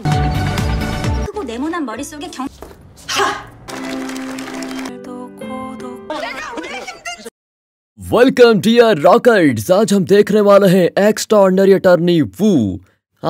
크고 네모난 머릿속에 경... 하! Welcome dear रॉकर्ट्स आज हम देखने वाले हैं एक्स्ट्रॉर्डनरी अटर्नी वो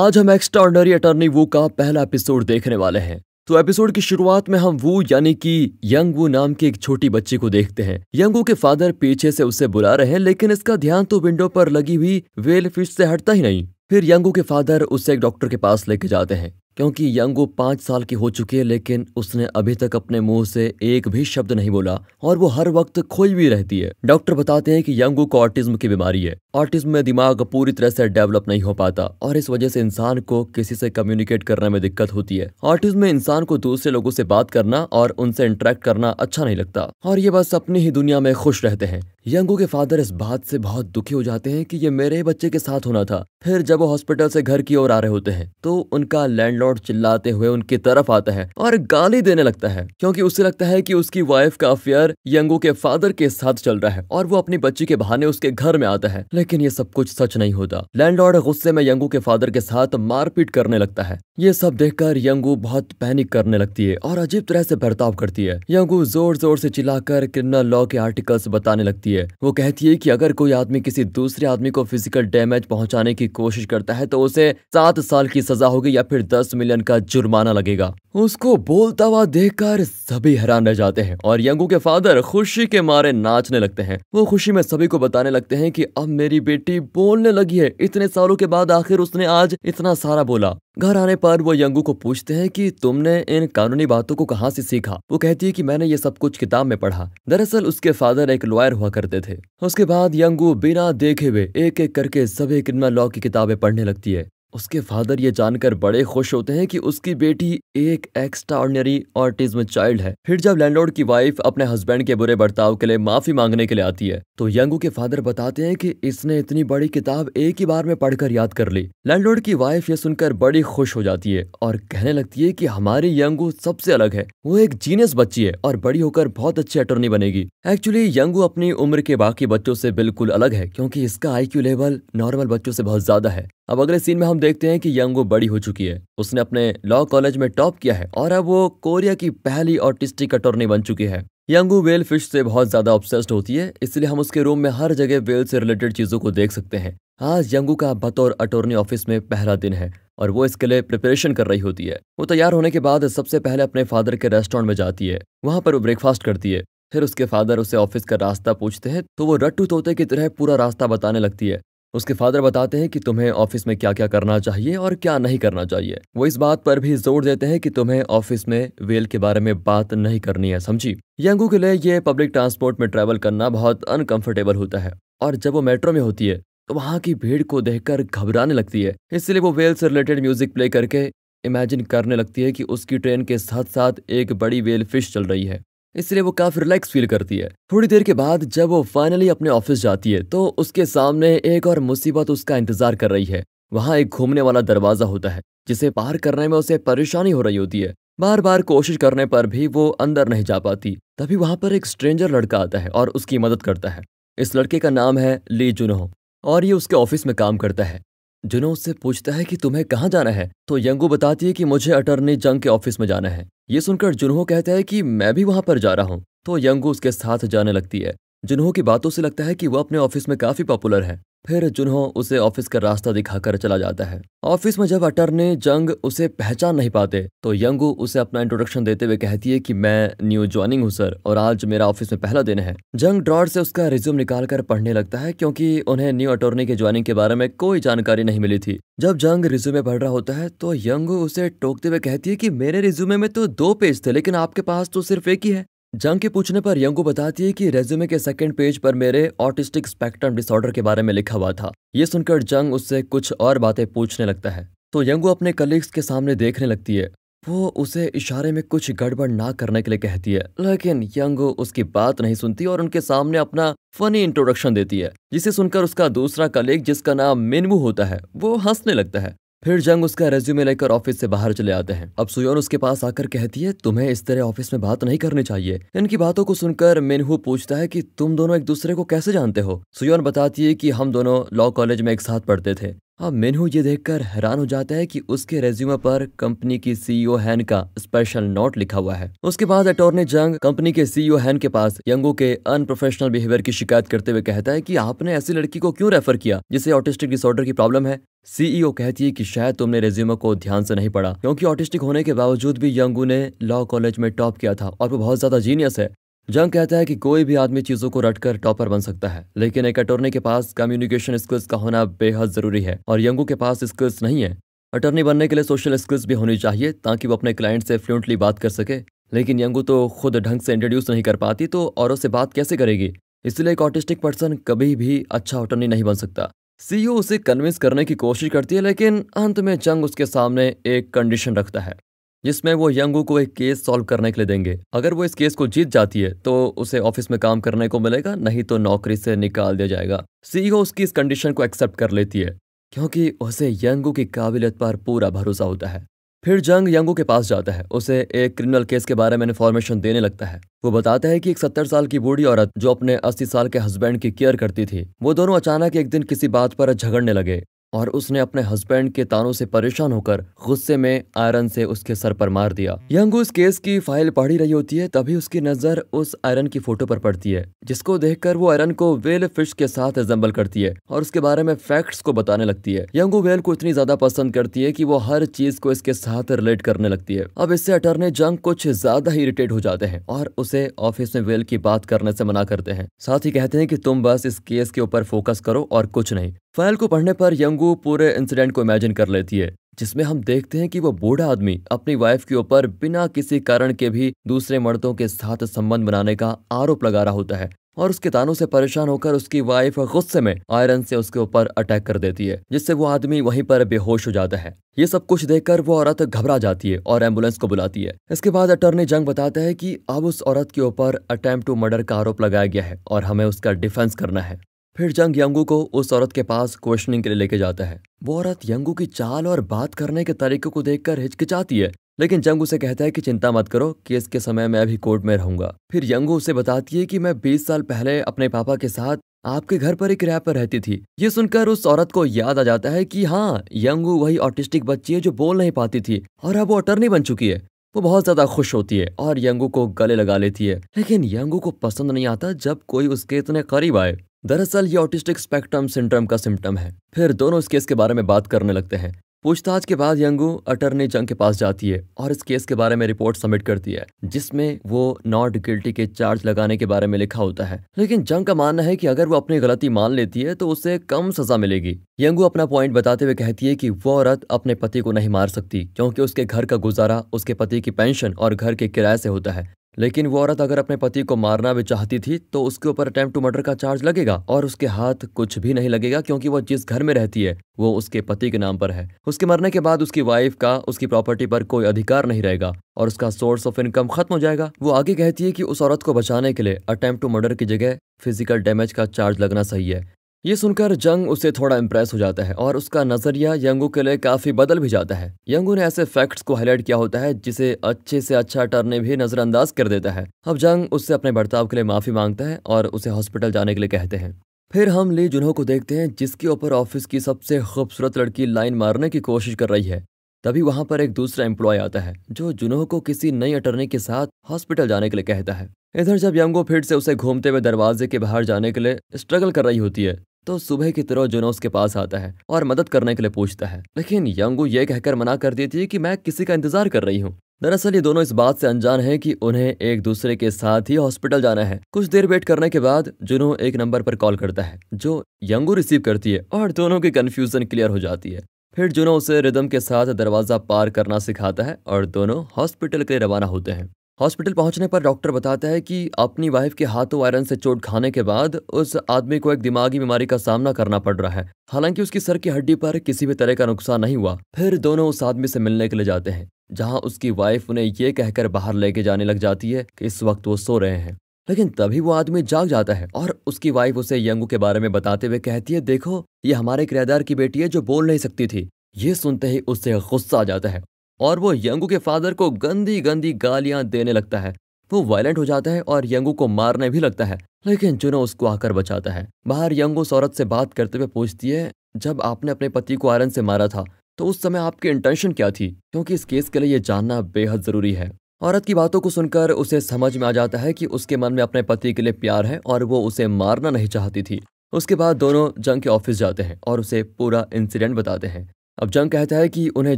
आज हम एक्स्ट्रॉर्डनरी अटर्नी वो का पहला एपिसोड देखने वाले हैं तो एपिसोड की शुरुआत में हम वो यानी कि यंग वो नाम के एक छोटी बच्ची को देखते हैं यंग वो के फादर पीछे से उसे बुला रहे हैं लेकिन इसका ध्यान तो विंडो पर लगी हुई वेल फिश से हटता ही नहीं फिर यंगू के फादर उसे एक डॉक्टर के पास लेके जाते हैं क्योंकि यंगू पांच साल की हो चुकी है लेकिन उसने अभी तक अपने मुंह से एक भी शब्द नहीं बोला और वो हर वक्त खोई भी रहती है डॉक्टर बताते हैं कि यंगू को ऑटिज्म की बीमारी है ऑटिज्म में दिमाग पूरी तरह से डेवलप नहीं हो पाता और इस वजह से इंसान को किसी से कम्युनिकेट करने में दिक्कत होती है ऑटिज्म में इंसान को दूसरे लोगों से बात करना और उनसे इंटरेक्ट करना अच्छा नहीं लगता और ये बस अपनी ही दुनिया में खुश रहते हैं यंगू के फादर इस बात से बहुत दुखी हो जाते हैं कि ये मेरे बच्चे के साथ होना था फिर जब वो हॉस्पिटल से घर की ओर आ रहे होते हैं तो उनका लैंडलॉर्ड लॉर्ड चिल्लाते हुए उनकी तरफ आता है और गाली देने लगता है क्योंकि उसे लगता है कि उसकी वाइफ का अफेयर यंगू के फादर के साथ चल रहा है और वो अपनी बच्ची के बहाने उसके घर में आता है लेकिन ये सब कुछ सच नहीं होता लैंड गुस्से में यंगू के फादर के साथ मारपीट करने लगता है ये सब देखकर यंगू बहुत पैनिक करने लगती है और अजीब तरह से बर्ताव करती है यंगू जोर जोर से चिल्लाकर क्रिमिनल लॉ के आर्टिकल्स बताने लगती है वो कहती है कि अगर कोई आदमी किसी दूसरे आदमी को फिजिकल डैमेज पहुंचाने की कोशिश करता है तो उसे सात साल की सजा होगी या फिर दस मिलियन का जुर्माना लगेगा उसको बोलता हुआ देखकर सभी हैरान रह जाते हैं और यंगू के फादर खुशी के मारे नाचने लगते हैं वो खुशी में सभी को बताने लगते हैं कि अब मेरी बेटी बोलने लगी है इतने सालों के बाद आखिर उसने आज इतना सारा बोला घर आने पर वो यंगू को पूछते हैं कि तुमने इन कानूनी बातों को कहाँ से सीखा वो कहती है कि मैंने ये सब कुछ किताब में पढ़ा दरअसल उसके फादर एक लॉयर हुआ करते थे उसके बाद यंगू बिना देखे हुए एक एक करके सभी क्रिमिनल लॉ की किताबें पढ़ने लगती है उसके फादर ये जानकर बड़े खुश होते हैं कि उसकी बेटी एक एक्स्ट्राऑर्डिनरी ऑर्टिज्म चाइल्ड है फिर जब लैंडलॉर्ड की वाइफ अपने हस्बैंड के बुरे बर्ताव के लिए माफी मांगने के लिए आती है तो यंगू के फादर बताते हैं कि इसने इतनी बड़ी किताब एक ही बार में पढ़कर याद कर ली लैंडलॉर्ड की वाइफ ये सुनकर बड़ी खुश हो जाती है और कहने लगती है की हमारी यंगू सबसे अलग है वो एक जीनियस बच्ची है और बड़ी होकर बहुत अच्छी अटोर्नी बनेगी एक्चुअली यंगू अपनी उम्र के बाकी बच्चों से बिल्कुल अलग है क्योंकि इसका आई लेवल नॉर्मल बच्चों से बहुत ज्यादा है अब अगले सीन में हम देखते हैं कि यंगो बड़ी हो चुकी है उसने अपने लॉ कॉलेज में टॉप किया है और अब वो कोरिया की पहली ऑटिस्टिक अटोर्नी बन चुकी है यंगू वेल फिश से बहुत ज्यादा ऑब्सेस्ड होती है इसलिए हम उसके रूम में हर जगह वेल से रिलेटेड चीजों को देख सकते हैं आज यंगू का बतौर अटोर्नी ऑफिस में पहला दिन है और वो इसके लिए प्रिपरेशन कर रही होती है वो तैयार होने के बाद सबसे पहले अपने फादर के रेस्टोरेंट में जाती है वहाँ पर वो ब्रेकफास्ट करती है फिर उसके फादर उसे ऑफिस का रास्ता पूछते हैं तो वो रट्टू तोते की तरह पूरा रास्ता बताने लगती है उसके फादर बताते हैं कि तुम्हें ऑफिस में क्या क्या करना चाहिए और क्या नहीं करना चाहिए वो इस बात पर भी जोर देते हैं कि तुम्हें ऑफिस में वेल के बारे में बात नहीं करनी है समझी यंगू के लिए ये पब्लिक ट्रांसपोर्ट में ट्रैवल करना बहुत अनकंफर्टेबल होता है और जब वो मेट्रो में होती है तो वहाँ की भीड़ को देखकर घबराने लगती है इसलिए वो वेल से रिलेटेड म्यूजिक प्ले करके इमेजिन करने लगती है कि उसकी ट्रेन के साथ साथ एक बड़ी वेल फिश चल रही है इसलिए वो काफ़ी रिलैक्स फील करती है थोड़ी देर के बाद जब वो फाइनली अपने ऑफिस जाती है तो उसके सामने एक और मुसीबत उसका इंतजार कर रही है वहाँ एक घूमने वाला दरवाजा होता है जिसे पार करने में उसे परेशानी हो रही होती है बार बार कोशिश करने पर भी वो अंदर नहीं जा पाती तभी वहाँ पर एक स्ट्रेंजर लड़का आता है और उसकी मदद करता है इस लड़के का नाम है ली जुनहो और ये उसके ऑफिस में काम करता है जुनो उससे पूछता है कि तुम्हें कहाँ जाना है तो यंगू बताती है कि मुझे अटर्नी जंग के ऑफिस में जाना है ये सुनकर जुनहो कहता है कि मैं भी वहां पर जा रहा हूँ तो यंगू उसके साथ जाने लगती है जुनहो की बातों से लगता है कि वह अपने ऑफिस में काफी पॉपुलर है फिर जुनहो उसे ऑफिस का रास्ता दिखाकर चला जाता है ऑफिस में जब अटर्नी जंग उसे पहचान नहीं पाते तो यंगू उसे अपना इंट्रोडक्शन देते हुए कहती है कि मैं न्यू ज्वाइनिंग हूँ सर और आज मेरा ऑफिस में पहला दिन है जंग ड्रॉड से उसका रिज्यूम निकाल कर पढ़ने लगता है क्योंकि उन्हें न्यू अटोर्नी के ज्वाइनिंग के बारे में कोई जानकारी नहीं मिली थी जब जंग रिज्यूमे पढ़ रहा होता है तो यंगू उसे टोकते हुए कहती है की मेरे रिज्यूमे में तो दो पेज थे लेकिन आपके पास तो सिर्फ एक ही है जंग के पूछने पर यंगू बताती है कि रेज्यूमे के सेकंड पेज पर मेरे ऑटिस्टिक स्पेक्ट्रम डिसऑर्डर के बारे में लिखा हुआ था ये सुनकर जंग उससे कुछ और बातें पूछने लगता है तो यंगू अपने कलीग्स के सामने देखने लगती है वो उसे इशारे में कुछ गड़बड़ ना करने के लिए कहती है लेकिन यंग उसकी बात नहीं सुनती और उनके सामने अपना फनी इंट्रोडक्शन देती है जिसे सुनकर उसका दूसरा कलीग जिसका नाम मिनमू होता है वो हंसने लगता है फिर जंग उसका रेज्यूमे लेकर ऑफिस से बाहर चले आते हैं अब सुयोन उसके पास आकर कहती है तुम्हें इस तरह ऑफिस में बात नहीं करनी चाहिए इनकी बातों को सुनकर मेनहू पूछता है कि तुम दोनों एक दूसरे को कैसे जानते हो सुयोन बताती है कि हम दोनों लॉ कॉलेज में एक साथ पढ़ते थे अब हाँ, मेनू ये देखकर हैरान हो जाता है कि उसके रेज्यूमे पर कंपनी की सीईओ हैन e का स्पेशल नोट लिखा हुआ है उसके बाद अटोर्नी जंग कंपनी के सीईओ हैन e के पास यंगो के अनप्रोफेशनल बिहेवियर की शिकायत करते हुए कहता है कि आपने ऐसी लड़की को क्यों रेफर किया जिसे ऑटिस्टिक डिसऑर्डर की प्रॉब्लम है सीईओ e कहती है कि शायद तुमने रेज्यूमे को ध्यान से नहीं पढ़ा क्योंकि ऑटिस्टिक होने के बावजूद भी यंगू ने लॉ कॉलेज में टॉप किया था और वो बहुत ज्यादा जीनियस है जंग कहता है कि कोई भी आदमी चीज़ों को रटकर टॉपर बन सकता है लेकिन एक अटोर्नी के पास कम्युनिकेशन स्किल्स का होना बेहद ज़रूरी है और यंगू के पास स्किल्स नहीं है अटर्नी बनने के लिए सोशल स्किल्स भी होनी चाहिए ताकि वो अपने क्लाइंट से फ्लुएंटली बात कर सके लेकिन यंगू तो खुद ढंग से इंट्रोड्यूस नहीं कर पाती तो औरों से बात कैसे करेगी इसलिए एक ऑटिस्टिक पर्सन कभी भी अच्छा अटर्नी नहीं बन सकता सीईओ e उसे कन्विंस करने की कोशिश करती है लेकिन अंत में जंग उसके सामने एक कंडीशन रखता है जिसमें वो यंगू को एक केस सॉल्व करने के लिए देंगे अगर वो इस केस को जीत जाती है तो उसे ऑफिस में काम करने को मिलेगा नहीं तो नौकरी से निकाल दिया जाएगा सीईओ उसकी इस कंडीशन को एक्सेप्ट कर लेती है क्योंकि उसे यंगू की काबिलियत पर पूरा भरोसा होता है फिर जंग यंगू के पास जाता है उसे एक क्रिमिनल केस के बारे में इन्फॉर्मेशन देने लगता है वो बताता है कि एक सत्तर साल की बूढ़ी औरत जो अपने अस्सी साल के हस्बैंड की केयर करती थी वो दोनों अचानक एक दिन किसी बात पर झगड़ने लगे और उसने अपने हस्बैंड के तानों से परेशान होकर गुस्से में आयरन से उसके सर पर मार दिया यंग उस केस की फाइल पढ़ी रही होती है तभी उसकी नजर उस आयरन की फोटो पर पड़ती है जिसको देखकर वो आयरन को वेल फिश के साथ एजम्बल करती है और उसके बारे में फैक्ट्स को बताने लगती है यंगू वेल को इतनी ज्यादा पसंद करती है की वो हर चीज को इसके साथ रिलेट करने लगती है अब इससे अटर्नी जंग कुछ ज्यादा ही इरिटेट हो जाते हैं और उसे ऑफिस में वेल की बात करने से मना करते हैं साथ ही कहते हैं की तुम बस इस केस के ऊपर फोकस करो और कुछ नहीं फाइल को पढ़ने पर यंगू पूरे इंसिडेंट को इमेजिन कर लेती है जिसमें हम देखते हैं कि वो बूढ़ा आदमी अपनी वाइफ के ऊपर बिना किसी कारण के भी दूसरे मर्दों के साथ संबंध बनाने का आरोप लगा रहा होता है और उसके तानों से परेशान होकर उसकी वाइफ गुस्से में आयरन से उसके ऊपर अटैक कर देती है जिससे वो आदमी वहीं पर बेहोश हो जाता है ये सब कुछ देखकर वो औरत घबरा जाती है और एम्बुलेंस को बुलाती है इसके बाद अटर्नी जंग बताता है कि अब उस औरत के ऊपर अटेम्प्ट टू मर्डर का आरोप लगाया गया है और हमें उसका डिफेंस करना है फिर जंग यंगू को उस औरत के पास क्वेश्चनिंग के लिए लेके जाता है वो औरत यंगू की चाल और बात करने के तरीके को देखकर हिचकिचाती है लेकिन जंग उसे कहता है कि चिंता मत करो केस के समय मैं अभी कोर्ट में रहूंगा फिर यंगू उसे बताती है कि मैं 20 साल पहले अपने पापा के साथ आपके घर पर ही किराया पर रहती थी ये सुनकर उस औरत को याद आ जाता है कि हाँ यंगू वही ऑटिस्टिक बच्ची है जो बोल नहीं पाती थी और अब वो अटर्नी बन चुकी है वो बहुत ज्यादा खुश होती है और यंगू को गले लगा लेती है लेकिन यंगू को पसंद नहीं आता जब कोई उसके इतने करीब आए दरअसल ये ऑटिस्टिक स्पेक्ट्रम सिंड्रम का सिम्टम है फिर दोनों इस केस के बारे में बात करने लगते हैं पूछताछ के बाद यंगू अटर्नी जंग के पास जाती है और इस केस के बारे में रिपोर्ट सबमिट करती है जिसमें वो नॉट गिल्टी के चार्ज लगाने के बारे में लिखा होता है लेकिन जंग का मानना है कि अगर वो अपनी गलती मान लेती है तो उसे कम सजा मिलेगी यंगू अपना पॉइंट बताते हुए कहती है कि वो औरत अपने पति को नहीं मार सकती क्योंकि उसके घर का गुजारा उसके पति की पेंशन और घर के किराए से होता है लेकिन वो औरत अगर अपने पति को मारना भी चाहती थी तो उसके ऊपर अटैम्प टू मर्डर का चार्ज लगेगा और उसके हाथ कुछ भी नहीं लगेगा क्योंकि वो जिस घर में रहती है वो उसके पति के नाम पर है उसके मरने के बाद उसकी वाइफ का उसकी प्रॉपर्टी पर कोई अधिकार नहीं रहेगा और उसका सोर्स ऑफ इनकम खत्म हो जाएगा वो आगे कहती है कि उस औरत को बचाने के लिए अटैम्प टू मर्डर की जगह फिजिकल डैमेज का चार्ज लगना सही है ये सुनकर जंग उसे थोड़ा इम्प्रेस हो जाता है और उसका नजरिया यंगू के लिए काफी बदल भी जाता है यंगू ने ऐसे फैक्ट्स को हाईलाइट किया होता है जिसे अच्छे से अच्छा टर्ने भी नजरअंदाज कर देता है अब जंग उससे अपने बर्ताव के लिए माफी मांगता है और उसे हॉस्पिटल जाने के लिए कहते हैं फिर हम ली जुनो को देखते हैं जिसके ऊपर ऑफिस की सबसे खूबसूरत लड़की लाइन मारने की कोशिश कर रही है तभी वहां पर एक दूसरा एम्प्लॉय आता है जो जुनो को किसी नई अटर्नी के साथ हॉस्पिटल जाने के लिए कहता है इधर जब यंगो फिर से उसे घूमते हुए दरवाजे के बाहर जाने के लिए स्ट्रगल कर रही होती है तो सुबह की तरह जोनो उसके पास आता है और मदद करने के लिए पूछता है लेकिन यंगू ये कहकर मना कर देती है कि मैं किसी का इंतजार कर रही हूँ दरअसल ये दोनों इस बात से अनजान हैं कि उन्हें एक दूसरे के साथ ही हॉस्पिटल जाना है कुछ देर वेट करने के बाद जुनो एक नंबर पर कॉल करता है जो यंगू रिसीव करती है और दोनों की कंफ्यूजन क्लियर हो जाती है फिर जुनो उसे रिदम के साथ दरवाजा पार करना सिखाता है और दोनों हॉस्पिटल के लिए रवाना होते हैं हॉस्पिटल पहुंचने पर डॉक्टर बताता है कि अपनी वाइफ के हाथों आयरन से चोट खाने के बाद उस आदमी को एक दिमागी बीमारी का सामना करना पड़ रहा है हालांकि उसकी सर की हड्डी पर किसी भी तरह का नुकसान नहीं हुआ फिर दोनों उस आदमी से मिलने के लिए जाते हैं जहां उसकी वाइफ उन्हें ये कहकर बाहर लेके जाने लग जाती है कि इस वक्त वो सो रहे हैं लेकिन तभी वो आदमी जाग जाता है और उसकी वाइफ उसे यंगू के बारे में बताते हुए कहती है देखो ये हमारे किरायेदार की बेटी है जो बोल नहीं सकती थी ये सुनते ही उससे गुस्सा आ जाता है और वो यंगू के फादर को गंदी गंदी गालियां देने लगता है वो वायलेंट हो जाता है और यंगू को मारने भी लगता है लेकिन जुनो उसको आकर बचाता है बाहर यंगू सौरत से बात करते हुए पूछती है जब आपने अपने पति को आयरन से मारा था तो उस समय आपकी इंटेंशन क्या थी क्योंकि इस केस के लिए ये जानना बेहद ज़रूरी है औरत की बातों को सुनकर उसे समझ में आ जाता है कि उसके मन में अपने पति के लिए प्यार है और वो उसे मारना नहीं चाहती थी उसके बाद दोनों जंग के ऑफिस जाते हैं और उसे पूरा इंसिडेंट बताते हैं अब जंग कहता है कि उन्हें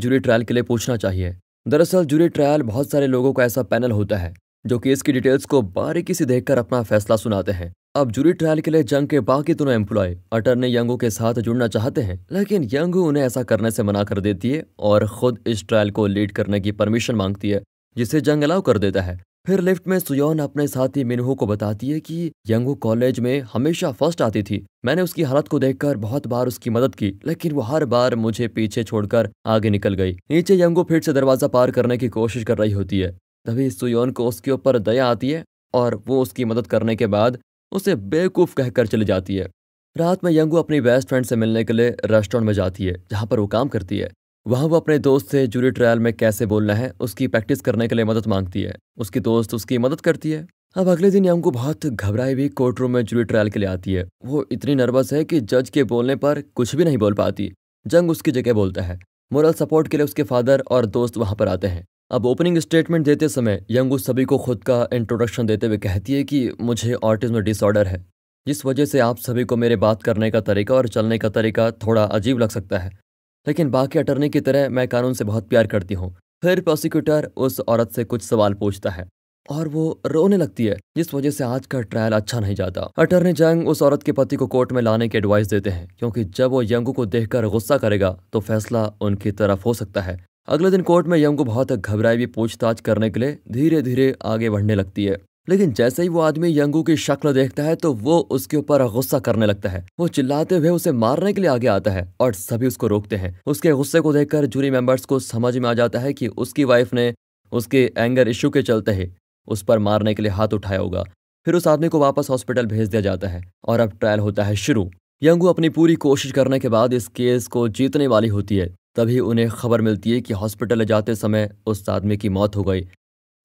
जूरी ट्रायल के लिए पूछना चाहिए दरअसल जूरी ट्रायल बहुत सारे लोगों का ऐसा पैनल होता है जो केस की डिटेल्स को बारीकी से देखकर अपना फैसला सुनाते हैं अब जूरी ट्रायल के लिए जंग के बाकी दोनों एम्प्लॉय अटर्नी यंगो के साथ जुड़ना चाहते हैं लेकिन यंग उन्हें ऐसा करने से मना कर देती है और खुद इस ट्रायल को लीड करने की परमिशन मांगती है जिसे जंग अलाउ कर देता है फिर लिफ्ट में सुयोन अपने साथी मिनहू को बताती है कि यंगू कॉलेज में हमेशा फर्स्ट आती थी मैंने उसकी हालत को देखकर बहुत बार उसकी मदद की लेकिन वो हर बार मुझे पीछे छोड़कर आगे निकल गई नीचे यंगू फिर से दरवाजा पार करने की कोशिश कर रही होती है तभी सुयोन को उसके ऊपर दया आती है और वो उसकी मदद करने के बाद उसे बेवकूफ़ कहकर चली जाती है रात में यंगू अपनी बेस्ट फ्रेंड से मिलने के लिए रेस्टोरेंट में जाती है जहाँ पर वो काम करती है वहाँ वो अपने दोस्त से जूरी ट्रायल में कैसे बोलना है उसकी प्रैक्टिस करने के लिए मदद मांगती है उसकी दोस्त उसकी मदद करती है अब अगले दिन यांग को बहुत घबराई हुई कोर्ट रूम में जूरी ट्रायल के लिए आती है वो इतनी नर्वस है कि जज के बोलने पर कुछ भी नहीं बोल पाती जंग उसकी जगह बोलता है मोरल सपोर्ट के लिए उसके फादर और दोस्त वहाँ पर आते हैं अब ओपनिंग स्टेटमेंट देते समय यंग उस सभी को खुद का इंट्रोडक्शन देते हुए कहती है कि मुझे ऑटिज्म डिसऑर्डर है जिस वजह से आप सभी को मेरे बात करने का तरीका और चलने का तरीका थोड़ा अजीब लग सकता है लेकिन बाकी अटर्नी की तरह मैं कानून से बहुत प्यार करती हूँ फिर प्रोसिक्यूटर उस औरत से कुछ सवाल पूछता है और वो रोने लगती है जिस वजह से आज का ट्रायल अच्छा नहीं जाता अटर्नी जंग उस औरत के पति को कोर्ट में लाने की एडवाइस देते हैं क्योंकि जब वो यंगू को देखकर गुस्सा करेगा तो फैसला उनकी तरफ हो सकता है अगले दिन कोर्ट में यंगू बहुत घबराई हुई पूछताछ करने के लिए धीरे धीरे आगे बढ़ने लगती है लेकिन जैसे ही वो आदमी यंगू की शक्ल देखता है तो वो उसके ऊपर गुस्सा करने लगता है वो चिल्लाते हुए उसे मारने के लिए आगे आता है और सभी उसको रोकते हैं उसके गुस्से को देखकर जूरी मेंबर्स को समझ में आ जाता है कि उसकी वाइफ ने उसके एंगर इश्यू के चलते ही उस पर मारने के लिए हाथ उठाया होगा फिर उस आदमी को वापस हॉस्पिटल भेज दिया जाता है और अब ट्रायल होता है शुरू यंगू अपनी पूरी कोशिश करने के बाद इस केस को जीतने वाली होती है तभी उन्हें खबर मिलती है कि हॉस्पिटल ले जाते समय उस आदमी की मौत हो गई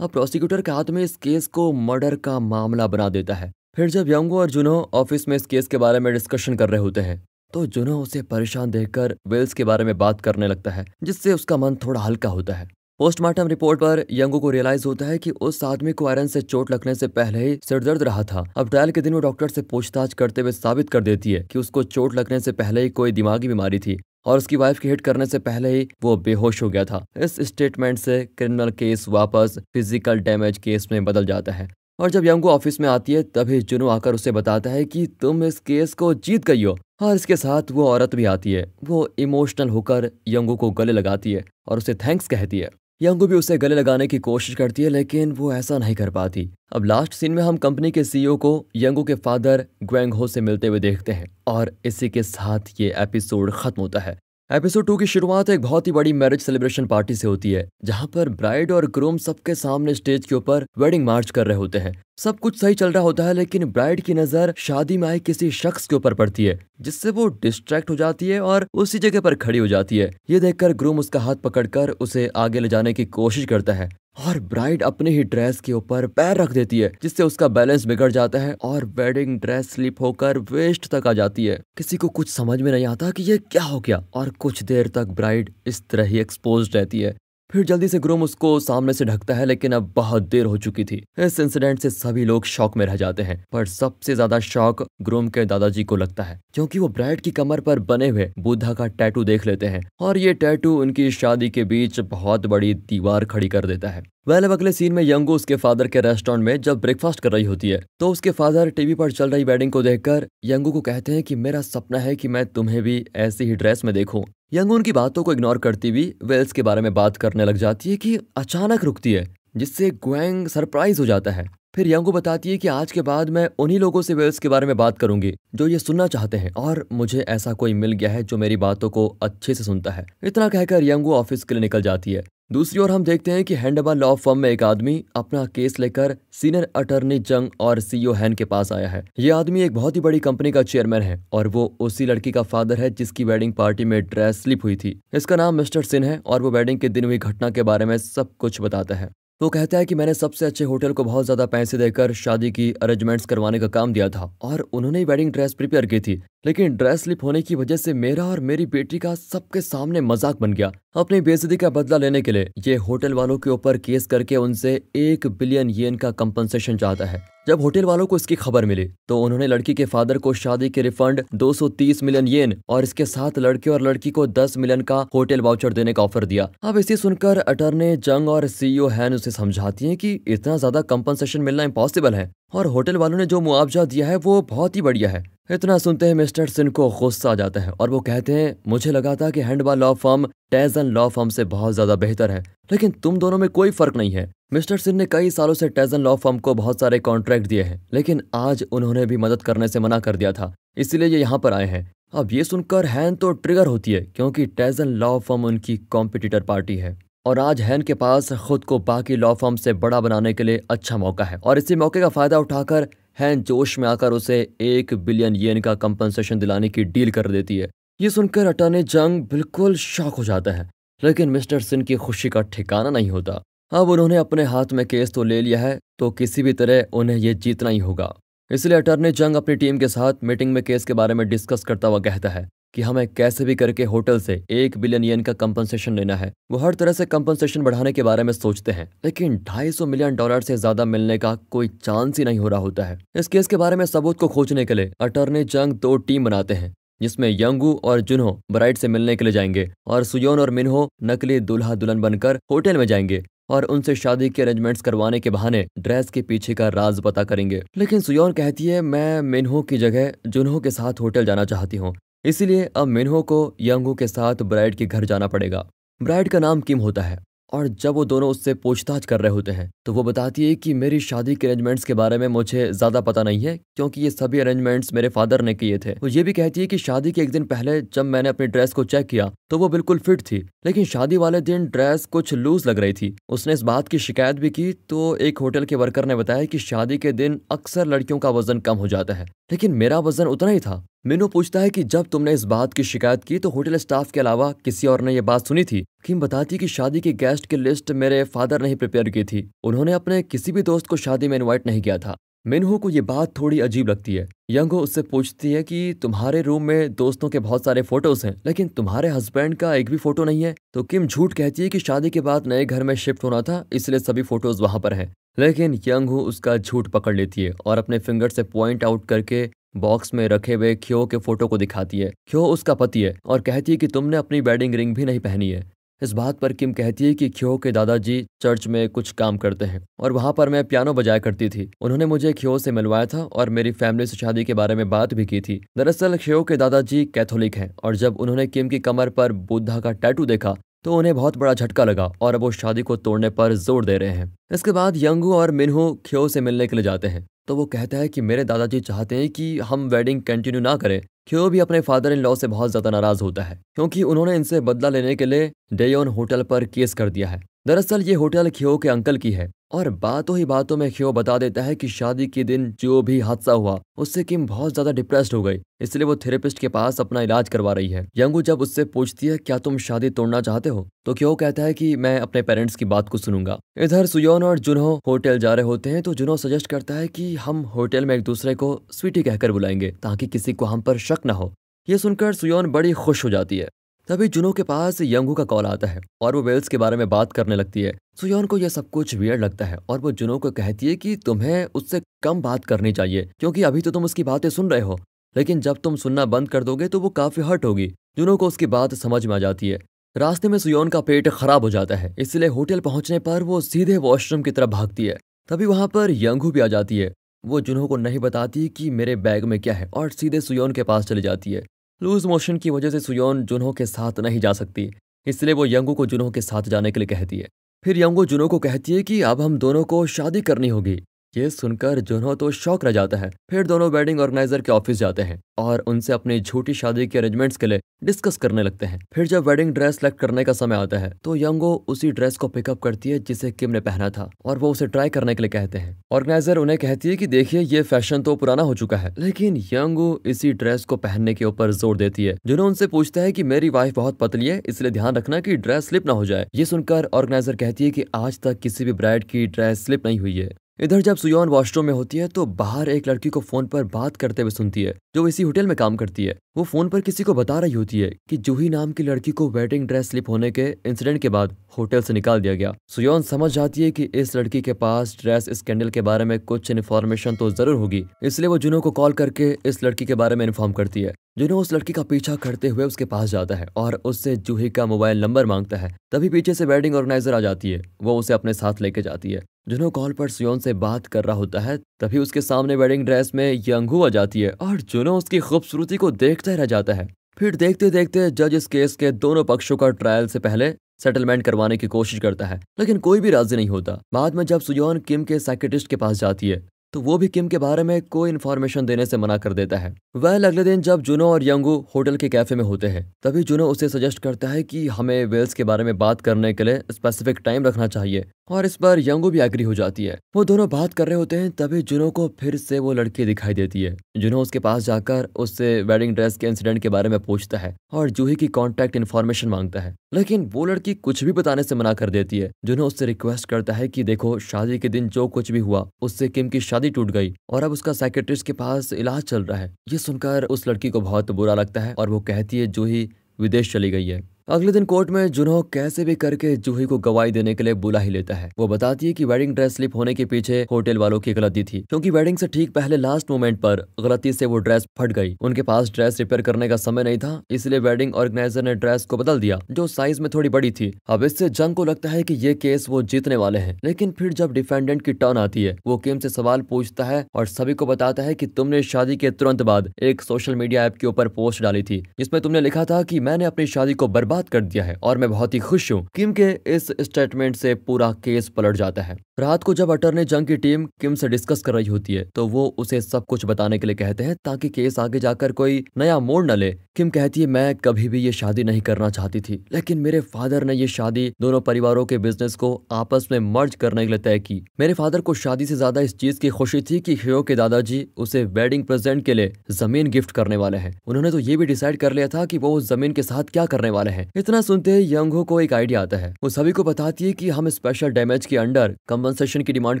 और प्रोसिक्यूटर के हाथ में इस केस को मर्डर का मामला बना देता है फिर जब यंगो और जुनो ऑफिस में इस केस के बारे में डिस्कशन कर रहे होते हैं तो जुनो उसे परेशान देखकर वेल्स के बारे में बात करने लगता है जिससे उसका मन थोड़ा हल्का होता है पोस्टमार्टम रिपोर्ट पर यंगो को रियलाइज होता है कि उस आदमी को आयरन से चोट लगने से पहले ही सिरदर्द रहा था अब ट्रायल के दिन वो डॉक्टर से पूछताछ करते हुए साबित कर देती है कि उसको चोट लगने से पहले ही कोई दिमागी बीमारी थी और उसकी वाइफ के हिट करने से पहले ही वो बेहोश हो गया था इस स्टेटमेंट से क्रिमिनल केस वापस फिजिकल डैमेज केस में बदल जाता है और जब यंगो ऑफिस में आती है तभी जुनू आकर उसे बताता है कि तुम इस केस को जीत गई हो और इसके साथ वो औरत भी आती है वो इमोशनल होकर यंगू को गले लगाती है और उसे थैंक्स कहती है यंगू भी उसे गले लगाने की कोशिश करती है लेकिन वो ऐसा नहीं कर पाती अब लास्ट सीन में हम कंपनी के सीईओ e को यंगू के फादर ग्वेंगहो से मिलते हुए देखते हैं और इसी के साथ ये एपिसोड खत्म होता है एपिसोड टू की शुरुआत एक बहुत ही बड़ी मैरिज सेलिब्रेशन पार्टी से होती है जहाँ पर ब्राइड और ग्रूम सबके सामने स्टेज के ऊपर वेडिंग मार्च कर रहे होते हैं सब कुछ सही चल रहा होता है लेकिन ब्राइड की नजर शादी में आए किसी शख्स के ऊपर पड़ती है जिससे वो डिस्ट्रैक्ट हो जाती है और उसी जगह पर खड़ी हो जाती है ये देखकर ग्रूम उसका हाथ पकड़कर उसे आगे ले जाने की कोशिश करता है और ब्राइड अपने ही ड्रेस के ऊपर पैर रख देती है जिससे उसका बैलेंस बिगड़ जाता है और वेडिंग ड्रेस स्लिप होकर वेस्ट तक आ जाती है किसी को कुछ समझ में नहीं आता कि ये क्या हो गया और कुछ देर तक ब्राइड इस तरह ही एक्सपोज रहती है फिर जल्दी से ग्रूम उसको सामने से ढकता है लेकिन अब बहुत देर हो चुकी थी इस इंसिडेंट से सभी लोग शौक में रह जाते हैं पर सबसे ज्यादा शौक ग्रूम के दादाजी को लगता है क्योंकि वो ब्राइड की कमर पर बने हुए बुद्धा का टैटू देख लेते हैं और ये टैटू उनकी शादी के बीच बहुत बड़ी दीवार खड़ी कर देता है वह अगले सीन में यंगू उसके फादर के रेस्टोरेंट में जब ब्रेकफास्ट कर रही होती है तो उसके फादर टीवी पर चल रही वेडिंग को देखकर यंगू को कहते हैं कि मेरा सपना है कि मैं तुम्हें भी ऐसी ही ड्रेस में देखूं यंग उनकी बातों को इग्नोर करती हुई वेल्स के बारे में बात करने लग जाती है कि अचानक रुकती है जिससे ग्वेंग सरप्राइज हो जाता है फिर यंग को बताती है कि आज के बाद मैं उन्हीं लोगों से वेल्स के बारे में बात करूंगी जो ये सुनना चाहते हैं और मुझे ऐसा कोई मिल गया है जो मेरी बातों को अच्छे से सुनता है इतना कहकर यंगू ऑफिस के लिए निकल जाती है दूसरी ओर हम देखते हैं कि हैंडबा लॉ फर्म में एक आदमी अपना केस लेकर सीनियर अटर्नी जंग और सीईओ हैन के पास आया है ये आदमी एक बहुत ही बड़ी कंपनी का चेयरमैन है और वो उसी लड़की का फादर है जिसकी वेडिंग पार्टी में ड्रेस स्लिप हुई थी इसका नाम मिस्टर सिन है और वो वेडिंग के दिन हुई घटना के बारे में सब कुछ बताता है वो कहता है कि मैंने सबसे अच्छे होटल को बहुत ज्यादा पैसे देकर शादी की अरेंजमेंट्स करवाने का काम दिया था और उन्होंने वेडिंग ड्रेस प्रिपेयर की थी लेकिन ड्रेस स्लिप होने की वजह से मेरा और मेरी बेटी का सबके सामने मजाक बन गया अपनी बेजती का बदला लेने के लिए ये होटल वालों के ऊपर केस करके उनसे एक बिलियन येन का कम्पनसेशन चाहता है जब होटल वालों को इसकी खबर मिली तो उन्होंने लड़की के फादर को शादी के रिफंड 230 मिलियन येन और इसके साथ लड़के और लड़की को 10 मिलियन का होटल वाउचर देने का ऑफर दिया अब इसे सुनकर अटर्नी जंग और सीईओ हैन e उसे समझाती हैं कि इतना ज्यादा कम्पनसेशन मिलना इम्पॉसिबल है और होटल वालों ने जो मुआवजा दिया है वो बहुत ही बढ़िया है इतना सुनते ही मिस्टर सिंह को गुस्सा आ जाता है और वो कहते हैं मुझे लगा था कि handball law firm Taesan law firm से बहुत ज्यादा बेहतर है लेकिन तुम दोनों में कोई फर्क नहीं है मिस्टर सिंह ने कई सालों से टेजन लॉ फॉर्म को बहुत सारे कॉन्ट्रैक्ट दिए हैं लेकिन आज उन्होंने भी मदद करने से मना कर दिया था इसलिए ये यहाँ पर आए हैं अब ये सुनकर हैन तो ट्रिगर होती है क्योंकि टेजन लॉ फॉर्म उनकी कॉम्पिटिटर पार्टी है और आज हैन के पास खुद को बाकी लॉ फॉर्म से बड़ा बनाने के लिए अच्छा मौका है और इसी मौके का फ़ायदा उठाकर हैन जोश में आकर उसे एक बिलियन येन का कंपनसेशन दिलाने की डील कर देती है ये सुनकर अटर्नी जंग बिल्कुल शॉक हो जाता है लेकिन मिस्टर सिंह की खुशी का ठिकाना नहीं होता अब उन्होंने अपने हाथ में केस तो ले लिया है तो किसी भी तरह उन्हें यह जीतना ही होगा इसलिए अटर्नी जंग अपनी टीम के साथ मीटिंग में केस के बारे में डिस्कस करता हुआ कहता है कि हमें कैसे भी करके होटल से एक बिलियन येन का कंपनसेशन लेना है वो हर तरह से कंपनसेशन बढ़ाने के बारे में सोचते हैं लेकिन 250 मिलियन डॉलर से ज्यादा मिलने का कोई चांस ही नहीं हो रहा होता है इस केस के बारे में सबूत को खोजने के लिए अटर्नी जंग दो टीम बनाते हैं जिसमें यंगू और जुनो ब्राइट से मिलने के लिए जाएंगे और सुयोन और मिनहो नकली दुल्हा दुल्हन बनकर होटल में जाएंगे और उनसे शादी के अरेंजमेंट्स करवाने के बहाने ड्रेस के पीछे का राज पता करेंगे लेकिन सुयोन कहती है मैं मिनहो की जगह जुनहो के साथ होटल जाना चाहती हूँ इसीलिए अब मिनहो को यंगू के साथ ब्राइड के घर जाना पड़ेगा ब्राइड का नाम किम होता है और जब वो दोनों उससे पूछताछ कर रहे होते हैं तो वो बताती है कि मेरी शादी के अरेंजमेंट्स के बारे में मुझे ज़्यादा पता नहीं है क्योंकि ये सभी अरेंजमेंट्स मेरे फादर ने किए थे वो ये भी कहती है कि शादी के एक दिन पहले जब मैंने अपनी ड्रेस को चेक किया तो वो बिल्कुल फिट थी लेकिन शादी वाले दिन ड्रेस कुछ लूज लग रही थी उसने इस बात की शिकायत भी की तो एक होटल के वर्कर ने बताया कि शादी के दिन अक्सर लड़कियों का वजन कम हो जाता है लेकिन मेरा वजन उतना ही था मीनू पूछता है कि जब तुमने इस बात की शिकायत की तो होटल स्टाफ के अलावा किसी और ने यह बात सुनी थी किम बताती कि शादी के गेस्ट की लिस्ट मेरे फादर ने ही प्रिपेयर की थी उन्होंने अपने किसी भी दोस्त को शादी में इनवाइट नहीं किया था मिनहू को ये बात थोड़ी अजीब लगती है यंग उससे पूछती है कि तुम्हारे रूम में दोस्तों के बहुत सारे फोटोज हैं लेकिन तुम्हारे हस्बैंड का एक भी फोटो नहीं है तो किम झूठ कहती है कि शादी के बाद नए घर में शिफ्ट होना था इसलिए सभी फोटोज वहां पर हैं लेकिन यंग उसका झूठ पकड़ लेती है और अपने फिंगर से पॉइंट आउट करके बॉक्स में रखे हुए ख्यो के फोटो को दिखाती है ख्यो उसका पति है और कहती है कि तुमने अपनी वेडिंग रिंग भी नहीं पहनी है इस बात पर किम कहती है कि ख्यो के दादाजी चर्च में कुछ काम करते हैं और वहां पर मैं पियानो बजाया करती थी उन्होंने मुझे ख्यो से मिलवाया था और मेरी फैमिली से शादी के बारे में बात भी की थी दरअसल ख्यो के दादाजी कैथोलिक हैं और जब उन्होंने किम की कमर पर बुद्धा का टैटू देखा तो उन्हें बहुत बड़ा झटका लगा और अब वो शादी को तोड़ने पर जोर दे रहे हैं इसके बाद यंगू और मिनहू ख्यो से मिलने के लिए जाते हैं तो वो कहता है कि मेरे दादाजी चाहते हैं कि हम वेडिंग कंटिन्यू ना करें क्यों भी अपने फादर इन लॉ से बहुत ज़्यादा नाराज़ होता है क्योंकि उन्होंने इनसे बदला लेने के लिए डेयोन होटल पर केस कर दिया है दरअसल ये होटल खियो के अंकल की है और बातों ही बातों में खियो बता देता है कि शादी के दिन जो भी हादसा हुआ उससे किम बहुत ज्यादा डिप्रेस्ड हो गई इसलिए वो थेरेपिस्ट के पास अपना इलाज करवा रही है यंगू जब उससे पूछती है क्या तुम शादी तोड़ना चाहते हो तो क्यों कहता है कि मैं अपने पेरेंट्स की बात को सुनूंगा इधर सुयोन और जुनो होटल जा रहे होते हैं तो जुनो सजेस्ट करता है कि हम होटल में एक दूसरे को स्वीटी कहकर बुलाएंगे ताकि किसी को हम पर शक न हो ये सुनकर सुयोन बड़ी खुश हो जाती है तभी जुनो के पास यंगू का कॉल आता है और वो वेल्स के बारे में बात करने लगती है सुयोन को यह सब कुछ वियर लगता है और वो जुनो को कहती है कि तुम्हें उससे कम बात करनी चाहिए क्योंकि अभी तो तुम उसकी बातें सुन रहे हो लेकिन जब तुम सुनना बंद कर दोगे तो वो काफी हर्ट होगी जुनो को उसकी बात समझ में आ जाती है रास्ते में सुयोन का पेट खराब हो जाता है इसलिए होटल पहुंचने पर वो सीधे वॉशरूम की तरफ भागती है तभी वहां पर यंगू भी आ जाती है वो जुनो को नहीं बताती कि मेरे बैग में क्या है और सीधे सुयोन के पास चली जाती है लूज मोशन की वजह से सुयोन जुनो के साथ नहीं जा सकती इसलिए वो यंगू को जुनो के साथ जाने के लिए कहती है फिर यंगू जुनो को कहती है कि अब हम दोनों को शादी करनी होगी ये सुनकर जोनो तो शौक रह जाता है फिर दोनों वेडिंग ऑर्गेनाइजर के ऑफिस जाते हैं और उनसे अपनी झूठी शादी के अरेंजमेंट्स के लिए डिस्कस करने लगते हैं फिर जब वेडिंग ड्रेस सेलेक्ट करने का समय आता है तो यंगो उसी ड्रेस को पिकअप करती है जिसे किम ने पहना था और वो उसे ट्राई करने के लिए कहते हैं ऑर्गेनाइजर उन्हें कहती है की देखिये ये फैशन तो पुराना हो चुका है लेकिन यंगो इसी ड्रेस को पहनने के ऊपर जोर देती है जिन्होंने उनसे पूछता है की मेरी वाइफ बहुत पतली है इसलिए ध्यान रखना की ड्रेस स्लिप ना हो जाए ये सुनकर ऑर्गेनाइजर कहती है की आज तक किसी भी ब्राइड की ड्रेस स्लिप नहीं हुई है इधर जब सुयोन वॉशरूम में होती है तो बाहर एक लड़की को फोन पर बात करते हुए सुनती है जो इसी होटल में काम करती है वो फोन पर किसी को बता रही होती है कि जूही नाम की लड़की को वेडिंग ड्रेस स्लिप होने के इंसिडेंट के बाद होटल से निकाल दिया गया सुयोन समझ जाती है कि इस लड़की के पास ड्रेस स्कैंडल के बारे में कुछ इन्फॉर्मेशन तो जरूर होगी इसलिए वो जुनो को कॉल करके इस लड़की के बारे में इन्फॉर्म करती है जुनो उस लड़की का पीछा करते हुए उसके पास जाता है और उससे जूही का मोबाइल नंबर मांगता है तभी पीछे से वेडिंग ऑर्गेनाइजर आ जाती है वो उसे अपने साथ लेके जाती है जिन्हों कॉल पर सियोन से बात कर रहा होता है तभी उसके सामने वेडिंग ड्रेस में यंगू आ जाती है और जुनो उसकी खूबसूरती को देखते रह जाता है फिर देखते देखते जज इस केस के दोनों पक्षों का ट्रायल से पहले सेटलमेंट करवाने की कोशिश करता है लेकिन कोई भी राजी नहीं होता बाद में जब सुयोन किम के साइकेटिस्ट के पास जाती है तो वो भी किम के बारे में कोई इन्फॉर्मेशन देने से मना कर देता है वह अगले दिन जब जुनो और यंगू होटल के कैफे में होते हैं तभी जुनो उसे सजेस्ट करता है कि हमें वेल्स के बारे में बात करने के लिए स्पेसिफिक टाइम रखना चाहिए और इस पर यंगू भी एग्री हो जाती है वो दोनों बात कर रहे होते हैं तभी जुनो को फिर से वो लड़की दिखाई देती है जुनो उसके पास जाकर उससे वेडिंग ड्रेस के इंसिडेंट के बारे में पूछता है और जूही की कॉन्टेक्ट इन्फॉर्मेशन मांगता है लेकिन वो लड़की कुछ भी बताने से मना कर देती है जुनो उससे रिक्वेस्ट करता है की देखो शादी के दिन जो कुछ भी हुआ उससे किम की शादी शादी टूट गई और अब उसका साइकेट्रिस्ट के पास इलाज चल रहा है ये सुनकर उस लड़की को बहुत बुरा लगता है और वो कहती है जूही विदेश चली गई है अगले दिन कोर्ट में जुनो कैसे भी करके जूही को गवाही देने के लिए बुला ही लेता है वो बताती है कि वेडिंग ड्रेस स्लिप होने के पीछे होटल वालों की गलती थी क्योंकि वेडिंग से ठीक पहले लास्ट मोमेंट पर गलती से वो ड्रेस फट गई उनके पास ड्रेस रिपेयर करने का समय नहीं था इसलिए वेडिंग ऑर्गेनाइजर ने ड्रेस को बदल दिया जो साइज में थोड़ी बड़ी थी अब इससे जंग को लगता है की ये केस वो जीतने वाले है लेकिन फिर जब डिफेंडेंट की टर्न आती है वो किम से सवाल पूछता है और सभी को बताता है की तुमने शादी के तुरंत बाद एक सोशल मीडिया ऐप के ऊपर पोस्ट डाली थी जिसमे तुमने लिखा था की मैंने अपनी शादी को बर्बाद आज़ाद कर दिया है और मैं बहुत ही खुश हूँ किम के इस स्टेटमेंट से पूरा केस पलट जाता है रात को जब अटर ने जंग की टीम किम से डिस्कस कर रही होती है तो वो उसे सब कुछ बताने के लिए कहते हैं ताकि केस आगे जाकर कोई नया मोड़ न ले किम कहती है मैं कभी भी ये शादी नहीं करना चाहती थी लेकिन मेरे फादर ने ये शादी दोनों परिवारों के बिजनेस को आपस में मर्ज करने के लिए तय की मेरे फादर को शादी से ज्यादा इस चीज की खुशी थी कि हीरो के दादाजी उसे वेडिंग प्रेजेंट के लिए जमीन गिफ्ट करने वाले हैं उन्होंने तो ये भी डिसाइड कर लिया था कि वो उस जमीन के साथ क्या करने वाले हैं हैं इतना सुनते ही यंगो को एक आइडिया आता है वो सभी को बताती है कि हम स्पेशल डैमेज के अंडर कम्पनसेशन की डिमांड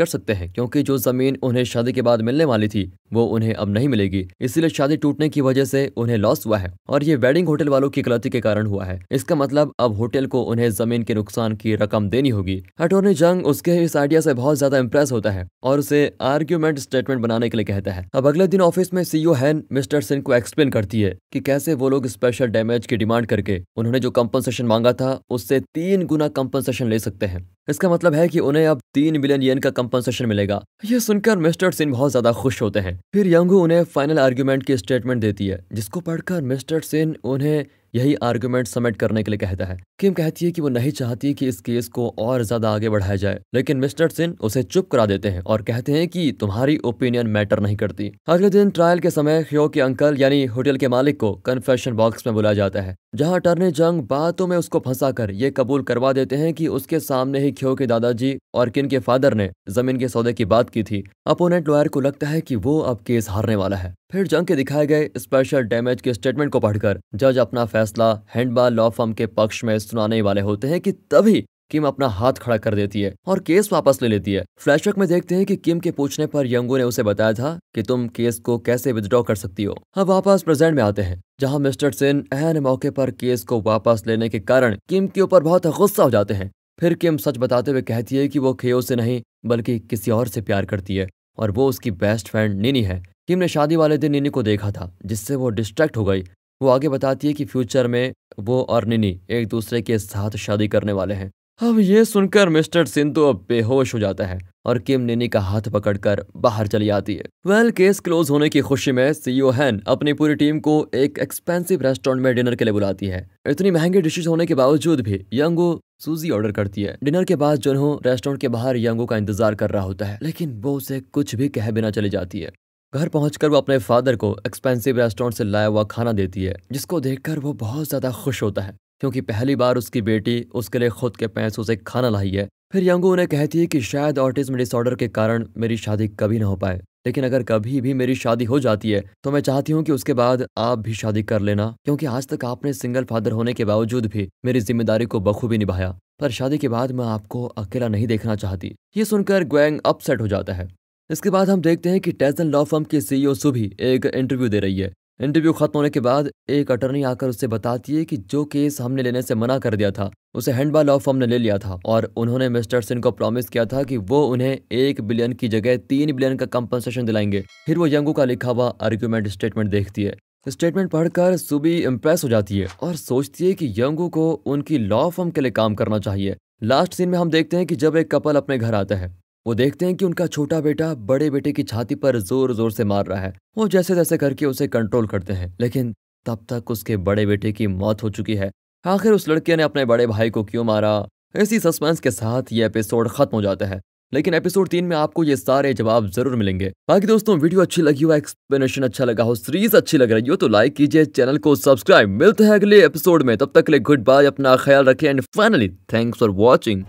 कर सकते हैं क्योंकि जो जमीन उन्हें शादी के बाद मिलने वाली थी वो उन्हें अब नहीं मिलेगी इसीलिए शादी टूटने की वजह से उन्हें लॉस हुआ है और ये वेडिंग होटल वालों की गलती के कारण हुआ है इसका मतलब अब होटल को उन्हें जमीन के नुकसान की रकम देनी होगी अटोर्नी जंग उसके इस आइडिया से बहुत ज्यादा इम्प्रेस होता है और उसे आर्ग्यूमेंट स्टेटमेंट बनाने के लिए कहता है अब अगले दिन ऑफिस में सीईओ हैन मिस्टर सिंह को एक्सप्लेन करती है कि कैसे वो लोग स्पेशल डैमेज की डिमांड करके उन्होंने जो कंपनसेशन मांगा था उससे तीन गुना कंपनसेशन ले सकते हैं इसका मतलब है कि उन्हें अब तीन बिलियन येन का कंपनसेशन मिलेगा यह सुनकर मिस्टर सिंह बहुत ज्यादा खुश होते हैं फिर यंगू उन्हें फाइनल आर्ग्यूमेंट की स्टेटमेंट देती है जिसको पढ़कर मिस्टर सिंह उन्हें यही आर्ग्यूमेंट सबमिट करने के लिए कहता है किम कहती है कि वो नहीं चाहती कि इस केस को और ज्यादा आगे बढ़ाया जाए लेकिन मिस्टर सिंह उसे चुप करा देते हैं और कहते हैं कि तुम्हारी ओपिनियन मैटर नहीं करती अगले दिन ट्रायल के समय ह्यो के अंकल यानी होटल के मालिक को कन्फेशन बॉक्स में बुलाया जाता है जहाँ अटर्नी जंग बातों में उसको फंसा कर ये कबूल करवा देते हैं कि उसके सामने ही ख्यो के दादाजी और किन के फादर ने जमीन के सौदे की बात की थी अपोनेंट लॉयर को लगता है कि वो अब केस हारने वाला है फिर जंग के दिखाए गए स्पेशल डैमेज के स्टेटमेंट को पढ़कर जज अपना फैसला हैंडबार लॉ फर्म के पक्ष में सुनाने वाले होते हैं कि तभी किम अपना हाथ खड़ा कर देती है और केस वापस ले लेती है फ्लैशबैक में देखते हैं कि किम के पूछने पर यंगू ने उसे बताया था कि तुम केस को कैसे विदड्रॉ कर सकती हो अब वापस प्रेजेंट में आते हैं जहां मिस्टर सिन अहम मौके पर केस को वापस लेने के कारण किम के ऊपर बहुत गुस्सा हो जाते हैं फिर किम सच बताते हुए कहती है कि वो खेओ से नहीं बल्कि किसी और से प्यार करती है और वो उसकी बेस्ट फ्रेंड नीनी है किम ने शादी वाले दिन निनी को देखा था जिससे वो डिस्ट्रैक्ट हो गई वो आगे बताती है कि फ्यूचर में वो और निनी एक दूसरे के साथ शादी करने वाले हैं अब ये सुनकर मिस्टर सिंधु अब बेहोश हो जाता है और किम निनी का हाथ पकड़कर बाहर चली आती है वेल well, केस क्लोज होने की खुशी में सीईओ हैन e अपनी पूरी टीम को एक एक्सपेंसिव रेस्टोरेंट में डिनर के लिए बुलाती है इतनी महंगी डिशेज होने के बावजूद भी यंगो सूजी ऑर्डर करती है डिनर के बाद जोनहो रेस्टोरेंट के बाहर यंगो का इंतजार कर रहा होता है लेकिन वो उसे कुछ भी कह बिना चली जाती है घर पहुंचकर वो अपने फादर को एक्सपेंसिव रेस्टोरेंट से लाया हुआ खाना देती है जिसको देखकर वो बहुत ज़्यादा खुश होता है क्योंकि पहली बार उसकी बेटी उसके लिए खुद के पैसों से खाना लाई है फिर यंगू उन्हें कहती है कि शायद ऑटिज्म डिसऑर्डर के कारण मेरी शादी कभी ना हो पाए लेकिन अगर कभी भी मेरी शादी हो जाती है तो मैं चाहती हूँ कि उसके बाद आप भी शादी कर लेना क्योंकि आज तक आपने सिंगल फादर होने के बावजूद भी मेरी जिम्मेदारी को बखूबी निभाया पर शादी के बाद मैं आपको अकेला नहीं देखना चाहती ये सुनकर ग्वेंग अपसेट हो जाता है इसके बाद हम देखते हैं कि टेजन लॉ फर्म की सीईओ सुभी एक इंटरव्यू दे रही है इंटरव्यू खत्म होने के बाद एक अटर्नी आकर उससे बताती है कि जो केस हमने लेने से मना कर दिया था उसे हैंडबा लॉ फर्म ने ले लिया था और उन्होंने मिस्टर सिंह को प्रॉमिस किया था कि वो उन्हें एक बिलियन की जगह तीन बिलियन का कम्पनसेशन दिलाएंगे फिर वो यंगू का लिखा हुआ आर्ग्यूमेंट स्टेटमेंट देखती है स्टेटमेंट पढ़कर सुबी इम्प्रेस हो जाती है और सोचती है कि यंगू को उनकी लॉ फर्म के लिए काम करना चाहिए लास्ट सीन में हम देखते हैं कि जब एक कपल अपने घर आता है वो देखते हैं कि उनका छोटा बेटा बड़े बेटे की छाती पर जोर जोर से मार रहा है वो जैसे तैसे करके उसे कंट्रोल करते हैं लेकिन तब तक उसके बड़े बेटे की मौत हो चुकी है आखिर उस लड़के ने अपने बड़े भाई को क्यों मारा इसी सस्पेंस के साथ ये एपिसोड खत्म हो जाता है लेकिन एपिसोड तीन में आपको ये सारे जवाब जरूर मिलेंगे बाकी दोस्तों वीडियो अच्छी लगी हो एक्सप्लेनेशन अच्छा लगा हो सीरीज अच्छी लग रही हो तो लाइक कीजिए चैनल को सब्सक्राइब मिलते हैं अगले एपिसोड में तब तक के लिए गुड बाय अपना ख्याल रखें and finally thanks for watching